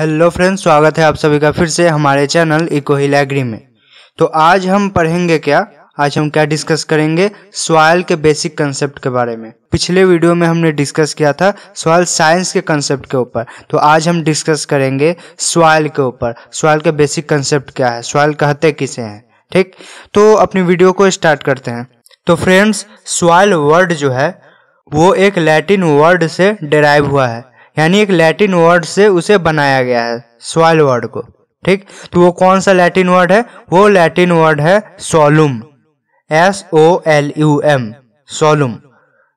hello friends स्वागत है आप सभी का फिर से हमारे चैनल इकोहिल एग्री में तो आज हम पढ़ेंगे क्या आज हम क्या डिस्कस करेंगे सॉयल के बेसिक कंसेप्ट के बारे में पिछले वीडियो में हमने डिस्कस किया था सॉयल साइंस के कंसेप्ट के ऊपर तो आज हम डिस्कस करेंगे सॉयल के ऊपर सॉयल के बेसिक कंसेप्ट क्या है सॉयल कहते किसे हैं ठीक तो अपनी वीडियो को स्टार्ट करते हैं तो फ्रेंड्स सॉयल वर्ड जो है वो एक लैटिन वर्ड से डेराइव हुआ है यानी एक लैटिन वर्ड से उसे बनाया गया है सॉयल वर्ड को ठीक तो वो कौन सा लैटिन वर्ड है वो लैटिन वर्ड है solum S O L U M solum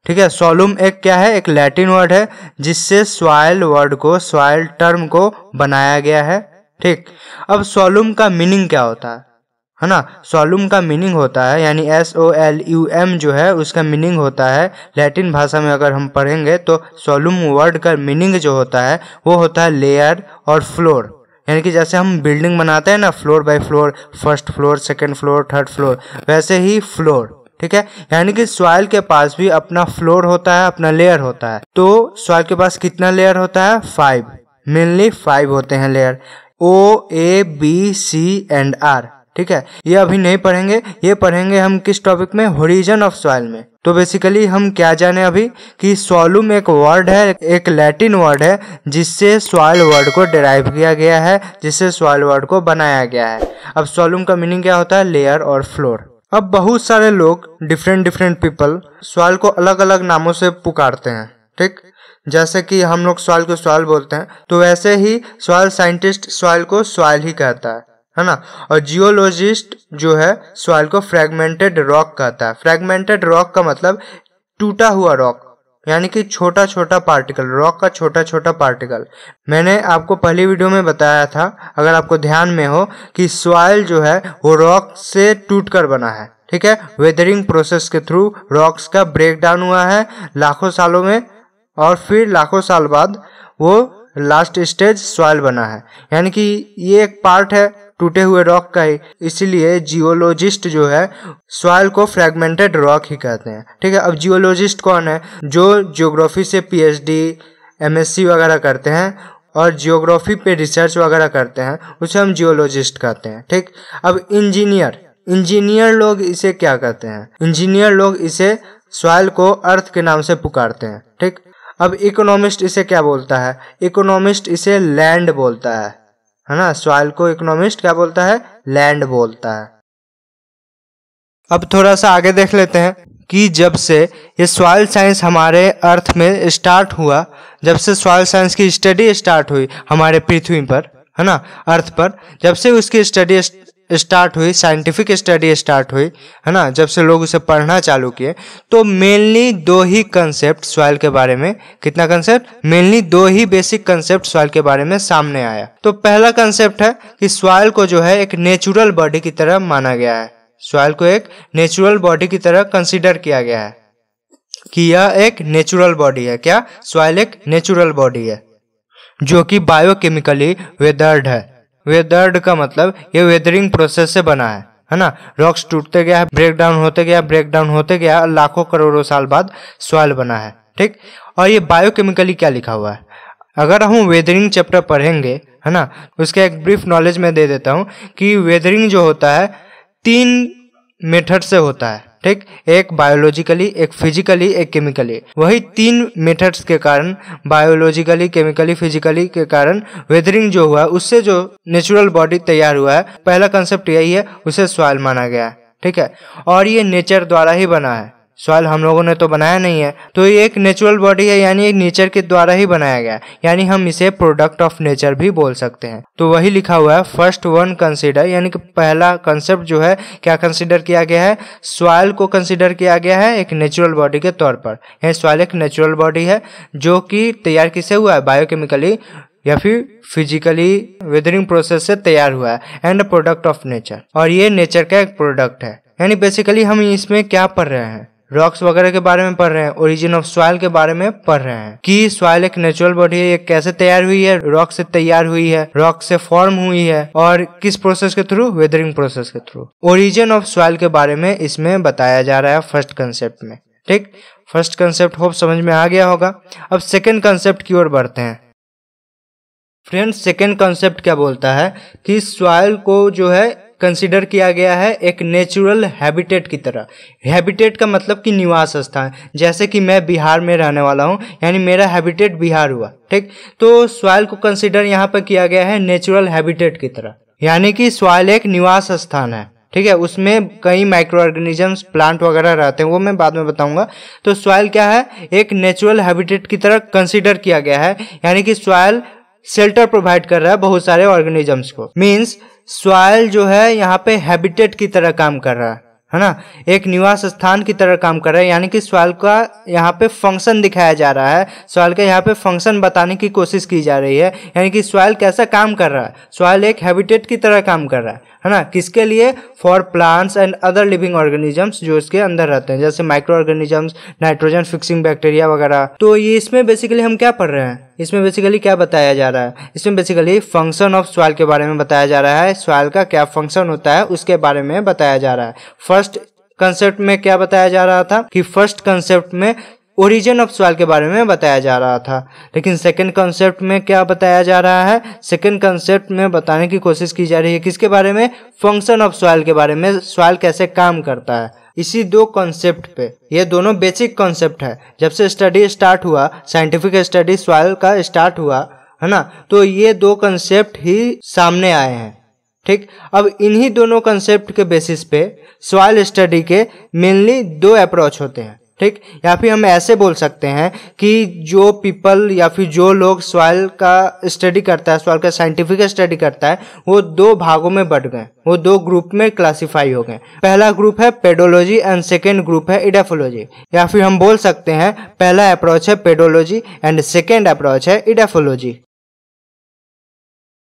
ठीक है सोलुम एक क्या है एक लैटिन वर्ड है जिससे सॉयल वर्ड को सॉयल टर्म को बनाया गया है ठीक अब सोलुम का मीनिंग क्या होता है है ना सोलूम का मीनिंग होता है यानी S O L U M जो है उसका मीनिंग होता है लैटिन भाषा में अगर हम पढ़ेंगे तो सोलूम वर्ड का मीनिंग जो होता है वो होता है लेयर और फ्लोर यानी कि जैसे हम बिल्डिंग बनाते हैं ना floor by floor first floor second floor third floor वैसे ही फ्लोर ठीक है यानी कि सॉइल के पास भी अपना फ्लोर होता है अपना लेयर होता है तो सॉइल के पास कितना लेयर होता है फाइव मेनली फाइव होते हैं layer O A B C and R ठीक है ये अभी नहीं पढ़ेंगे ये पढ़ेंगे हम किस टॉपिक में होरिजन ऑफ सॉइल में तो बेसिकली हम क्या जाने अभी कि सोलूम एक वर्ड है एक लैटिन वर्ड है जिससे सॉइल वर्ड को डिराइव किया गया है जिससे सॉइल वर्ड को बनाया गया है अब सोलूम का मीनिंग क्या होता है लेयर और फ्लोर अब बहुत सारे लोग डिफरेंट डिफरेंट पीपल सॉइल को अलग अलग नामों से पुकारते हैं ठीक जैसे कि हम लोग सॉइल को सॉइल बोलते हैं तो वैसे ही सॉइल साइंटिस्ट सॉइल को सॉइल ही कहता है है ना और जियोलॉजिस्ट जो है सॉइल को फ्रेगमेंटेड रॉक कहता है फ्रेगमेंटेड रॉक का मतलब टूटा हुआ रॉक यानी कि छोटा छोटा पार्टिकल रॉक का छोटा छोटा पार्टिकल मैंने आपको पहली वीडियो में बताया था अगर आपको ध्यान में हो कि सॉइल जो है वो रॉक से टूट कर बना है ठीक है वेदरिंग प्रोसेस के थ्रू रॉक्स का ब्रेक डाउन हुआ है लाखों सालों में और फिर लाखों साल बाद वो लास्ट स्टेज सॉइल बना है यानी कि ये एक पार्ट है टूटे हुए रॉक का ही इसीलिए जियोलॉजिस्ट जो है सॉइल को फ्रेगमेंटेड रॉक ही कहते हैं ठीक है अब जियोलॉजिस्ट कौन है जो जियोग्राफी से पीएचडी एमएससी वगैरह करते हैं और जियोग्राफी पे रिसर्च वगैरह करते हैं उसे हम जियोलॉजिस्ट कहते हैं ठीक अब इंजीनियर इंजीनियर लोग इसे क्या कहते हैं इंजीनियर लोग इसे सॉइल को अर्थ के नाम से पुकारते हैं ठीक अब इकोनॉमिस्ट इसे क्या बोलता है इकोनॉमिस्ट इसे लैंड बोलता है है ना सॉइल को इकोनॉमिस्ट क्या बोलता है लैंड बोलता है अब थोड़ा सा आगे देख लेते हैं कि जब से ये सॉइल साइंस हमारे अर्थ में स्टार्ट हुआ जब से सॉइल साइंस की स्टडी स्टार्ट हुई हमारे पृथ्वी पर है ना अर्थ पर जब से उसकी स्टडी स्टार्ट हुई साइंटिफिक स्टडी स्टार्ट हुई है ना जब से लोग उसे पढ़ना चालू किए तो मेनली दो ही कंसेप्ट सॉइल के बारे में कितना कंसेप्ट मेनली दो ही बेसिक कंसेप्ट सॉइल के बारे में सामने आया तो पहला कंसेप्ट है कि सॉइल को जो है एक नेचुरल बॉडी की तरह माना गया है सॉइल को एक नेचुरल बॉडी की तरह कंसिडर किया गया है कि यह एक नेचुरल बॉडी है क्या सॉइल एक नेचुरल बॉडी है जो कि बायोकेमिकली वेदर्ड है वेदर्ड का मतलब ये वेदरिंग प्रोसेस से बना है है ना रॉक्स टूटते गया ब्रेक डाउन होते गया ब्रेक डाउन होते गया लाखों करोड़ों साल बाद सॉइल बना है ठीक और ये बायोकेमिकली क्या लिखा हुआ है अगर हम वेदरिंग चैप्टर पढ़ेंगे है ना उसका एक ब्रीफ नॉलेज मैं दे देता हूँ कि वेदरिंग जो होता है तीन मेथड से होता है ठीक एक बायोलॉजिकली एक फिजिकली एक केमिकली वही तीन मेथड्स के कारण बायोलॉजिकली केमिकली फिजिकली के कारण वेदरिंग जो हुआ उससे जो नेचुरल बॉडी तैयार हुआ है पहला कंसेप्ट यही है उसे सॉयल माना गया है ठीक है और ये नेचर द्वारा ही बना है सॉइल हम लोगों ने तो बनाया नहीं है तो ये एक नेचुरल बॉडी है यानी एक नेचर के द्वारा ही बनाया गया यानी हम इसे प्रोडक्ट ऑफ नेचर भी बोल सकते हैं तो वही लिखा हुआ है फर्स्ट वन कंसिडर यानी कि पहला कंसेप्ट जो है क्या कंसिडर किया गया है सॉइल को कंसिडर किया गया है एक नेचुरल बॉडी के तौर पर यानी सॉइल एक नेचुरल बॉडी है जो कि तैयार किसे हुआ है बायोकेमिकली या फिर फिजिकली वेदरिंग प्रोसेस से तैयार हुआ है एंड प्रोडक्ट ऑफ नेचर और ये नेचर का एक प्रोडक्ट है यानी बेसिकली हम इसमें क्या पढ़ रहे हैं रॉक्स वगैरह के बारे में पढ़ रहे हैं ओरिजिन ऑफ सॉइल के बारे में पढ़ रहे हैं कि सॉइल एक नेचुरल बॉडी है ये कैसे तैयार हुई है रॉक से तैयार हुई है रॉक से फॉर्म हुई है और किस प्रोसेस के थ्रू वेदरिंग प्रोसेस के थ्रू ओरिजिन ऑफ सॉइल के बारे में इसमें बताया जा रहा है फर्स्ट कंसेप्ट में ठीक फर्स्ट कंसेप्ट होप समझ में आ गया होगा अब सेकेंड कंसेप्ट की ओर बढ़ते हैं फ्रेंड्स सेकेंड कंसेप्ट क्या बोलता है कि सॉइल को जो है कंसिडर किया गया है एक नेचुरल हैबिटेट की तरह हैबिटेट का मतलब कि निवास स्थान जैसे कि मैं बिहार में रहने वाला हूँ यानी मेरा हैबिटेट बिहार हुआ ठीक तो सॉयल को कंसिडर यहाँ पर किया गया है नेचुरल हैबिटेट की तरह यानी कि सॉयल एक निवास स्थान है ठीक है उसमें कई माइक्रो ऑर्गेनिजम्स प्लांट वगैरह रहते हैं वो मैं बाद में बताऊंगा तो सॉयल क्या है एक नेचुरल हैबिटेट की तरह कंसिडर किया गया है यानी कि सॉयल शेल्टर प्रोवाइड कर रहा है बहुत सारे ऑर्गेनिजम्स को मीन्स सॉयल जो है यहाँ पे हैबिटेट की तरह काम कर रहा है है ना एक निवास स्थान की तरह काम कर रहा है यानी कि सॉयल का यहाँ पे फंक्शन दिखाया जा रहा है सॉयल का यहाँ पे फंक्शन बताने की कोशिश की जा रही है यानी कि सॉयल कैसा काम कर रहा है सॉयल एक हैबिटेट की तरह काम कर रहा है है ना किसके लिए for plants and other living organisms जो इसके अंदर रहते हैं जैसे micro organisms nitrogen fixing bacteria वगैरह तो ये इसमें बेसिकली हम क्या पढ़ रहे हैं इसमें बेसिकली क्या बताया जा रहा है इसमें बेसिकली फंक्शन ऑफ सॉइल के बारे में बताया जा रहा है सॉइल का क्या फंक्शन होता है उसके बारे में बताया जा रहा है फर्स्ट कंसेप्ट में क्या बताया जा रहा था कि फर्स्ट कंसेप्ट में ओरिजिन ऑफ सवाल के बारे में बताया जा रहा था लेकिन सेकंड कॉन्सेप्ट में क्या बताया जा रहा है सेकंड कॉन्सेप्ट में बताने की कोशिश की जा रही है किसके बारे में फंक्शन ऑफ सवाल के बारे में सवाल कैसे काम करता है इसी दो कॉन्सेप्ट पे ये दोनों बेसिक कॉन्सेप्ट है जब से स्टडी स्टार्ट हुआ साइंटिफिक स्टडी सवाल का स्टार्ट हुआ है ना तो ये दो कंसेप्ट ही सामने आए हैं ठीक अब इन्हीं दोनों कंसेप्ट के बेसिस पे सवाल स्टडी के मेनली दो अप्रोच होते हैं ठीक या फिर हम ऐसे बोल सकते हैं कि जो पीपल या फिर जो लोग सॉइल का स्टडी करता है सॉइल का साइंटिफिक स्टडी करता है वो दो भागों में बढ़ गए वो दो ग्रुप में क्लासिफाई हो गए पहला ग्रुप है पेडोलॉजी एंड सेकेंड ग्रुप है इडेफोलॉजी या फिर हम बोल सकते हैं पहला अप्रोच है पेडोलॉजी एंड सेकेंड अप्रोच है इडेफोलॉजी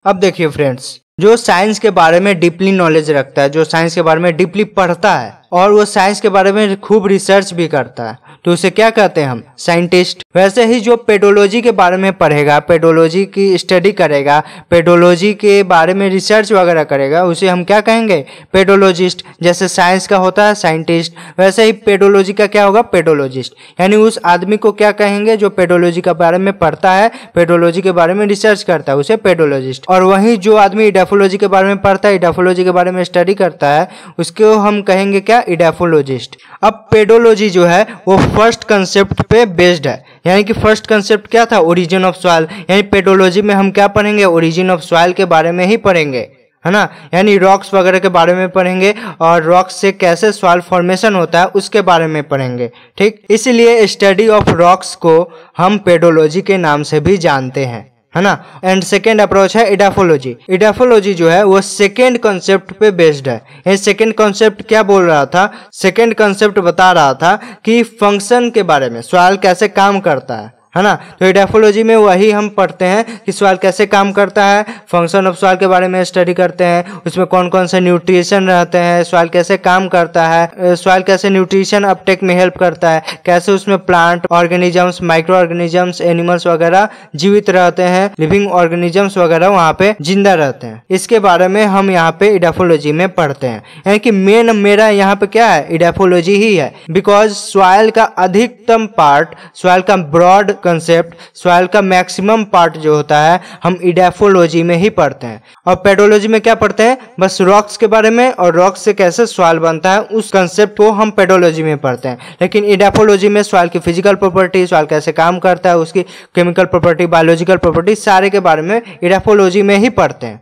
अब देखिए फ्रेंड्स जो साइंस के बारे में डीपली नॉलेज रखता है जो साइंस के बारे में डीपली पढ़ता है और वो साइंस के बारे में खूब रिसर्च भी करता है तो उसे क्या कहते हैं हम साइंटिस्ट वैसे ही जो पेडोलॉजी के बारे में पढ़ेगा पेडोलॉजी की स्टडी करेगा पेडोलॉजी के बारे में रिसर्च वगैरह करेगा उसे हम क्या कहेंगे पेडोलॉजिस्ट जैसे साइंस का होता है साइंटिस्ट वैसे ही पेडोलॉजी का क्या होगा पेडोलॉजिस्ट यानी उस आदमी को क्या कहेंगे जो पेडोलॉजी के बारे में पढ़ता है पेडोलॉजी के बारे में रिसर्च करता है उसे पेडोलॉजिस्ट और वहीं जो आदमी इडाफोलॉजी के बारे में पढ़ता है इडाफोलॉजी के बारे में स्टडी करता है उसको हम कहेंगे क्या इडाफोलॉजिस्ट अब पेडोलॉजी जो है वो फर्स्ट कंसेप्ट पे बेस्ड है यानी कि फर्स्ट कंसेप्ट क्या था ओरिजिन ऑफ सॉयल यानी पेडोलॉजी में हम क्या पढ़ेंगे ओरिजिन ऑफ सॉयल के बारे में ही पढ़ेंगे है ना यानी रॉक्स वगैरह के बारे में पढ़ेंगे और रॉक्स से कैसे सॉयल फॉर्मेशन होता है उसके बारे में पढ़ेंगे ठीक इसलिए स्टडी ऑफ रॉक्स को हम पेडोलॉजी के नाम से भी जानते हैं है ना एंड सेकेंड अप्रोच है इडाफोलॉजी इडाफोलॉजी जो है वो सेकेंड कॉन्सेप्ट पे बेस्ड है ये सेकेंड कॉन्सेप्ट क्या बोल रहा था सेकेंड कॉन्सेप्ट बता रहा था कि फंक्शन के बारे में सवाल कैसे काम करता है है ना तो इडेफोलॉजी में वही हम पढ़ते हैं कि सवाल कैसे काम करता है फंक्शन ऑफ सवाल के बारे में स्टडी करते हैं उसमें कौन कौन से न्यूट्रिशन रहते हैं सवाल कैसे काम करता है सवाल कैसे न्यूट्रिशन अपटेक में हेल्प करता है कैसे उसमें plant organisms micro organisms animals वगैरह जीवित रहते हैं लिविंग ऑर्गेनिजम्स वगैरह वहाँ पे जिंदा रहते हैं इसके बारे में हम यहाँ पे इडेफोलॉजी में पढ़ते हैं यानी कि मेन मेरा यहाँ पे क्या है इडेफोलॉजी ही है बिकॉज सॉयल का अधिकतम पार्ट सॉयल का ब्रॉड कंसेप्ट सॉइल का मैक्सिमम पार्ट जो होता है हम इडेफोलॉजी में ही पढ़ते हैं और पेडोलॉजी में क्या पढ़ते हैं बस रॉक्स के बारे में और रॉक्स से कैसे सॉइल बनता है उस कंसेप्ट को हम पेडोलॉजी में पढ़ते हैं लेकिन इडेफोलॉजी में सॉइल की फिजिकल प्रॉपर्टी सॉइल कैसे काम करता है उसकी केमिकल प्रॉपर्टी बायोलॉजिकल प्रॉपर्टी सारे के बारे में इडेफोलॉजी में ही पढ़ते हैं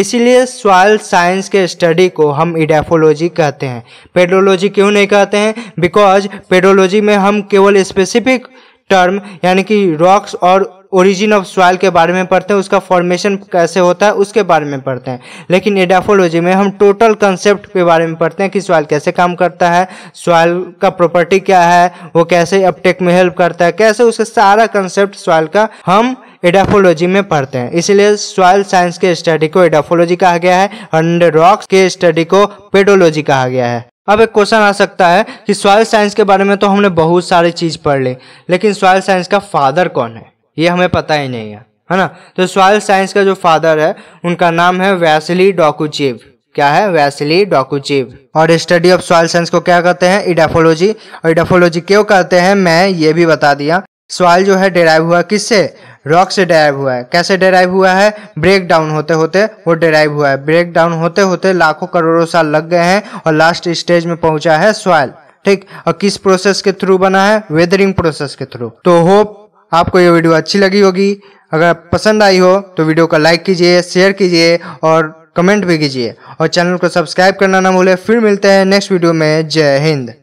इसीलिए सॉयल साइंस के स्टडी को हम इडेफोलॉजी कहते हैं पेडोलॉजी क्यों नहीं कहते हैं बिकॉज पेडोलॉजी में हम केवल स्पेसिफिक टर्म यानी कि रॉक्स और ओरिजिन ऑफ सॉइल के बारे में पढ़ते हैं उसका फॉर्मेशन कैसे होता है उसके बारे में पढ़ते हैं लेकिन एडाफोलॉजी में हम टोटल कंसेप्ट के बारे में पढ़ते हैं कि सॉइल कैसे काम करता है सॉइल का प्रॉपर्टी क्या है वो कैसे अपटेक में हेल्प करता है कैसे उसका सारा कंसेप्ट सॉइल का हम एडाफोलॉजी में पढ़ते हैं इसलिए सॉयल साइंस के स्टडी को एडाफोलॉजी कहा गया है और रॉक्स के स्टडी को पेडोलॉजी कहा गया है अब एक क्वेश्चन आ सकता है कि सॉयल साइंस के बारे में तो हमने बहुत सारी चीज़ पढ़ ली लेकिन सॉयल साइंस का फादर कौन है ये हमें पता ही नहीं है है ना तो सॉयल साइंस का जो फादर है उनका नाम है वैसली डॉकुचेव क्या है वैसली डॉकुचेव और स्टडी ऑफ सॉयल साइंस को क्या कहते हैं इडाफोलॉजी और इडाफोलॉजी क्यों कहते हैं मैं ये भी बता दिया सॉयल जो है डेराइव हुआ किससे रॉक से डेराइव हुआ है कैसे डेराइव हुआ है ब्रेक डाउन होते होते वो डेराइव हुआ है ब्रेक डाउन होते होते लाखों करोड़ों साल लग गए हैं और लास्ट स्टेज में पहुंचा है सॉयल ठीक और किस प्रोसेस के थ्रू बना है वेदरिंग प्रोसेस के थ्रू तो होप आपको ये वीडियो अच्छी लगी होगी अगर पसंद आई हो तो वीडियो को लाइक कीजिए शेयर कीजिए और कमेंट भी कीजिए और चैनल को सब्सक्राइब करना ना भूलें फिर मिलते हैं नेक्स्ट वीडियो में जय हिंद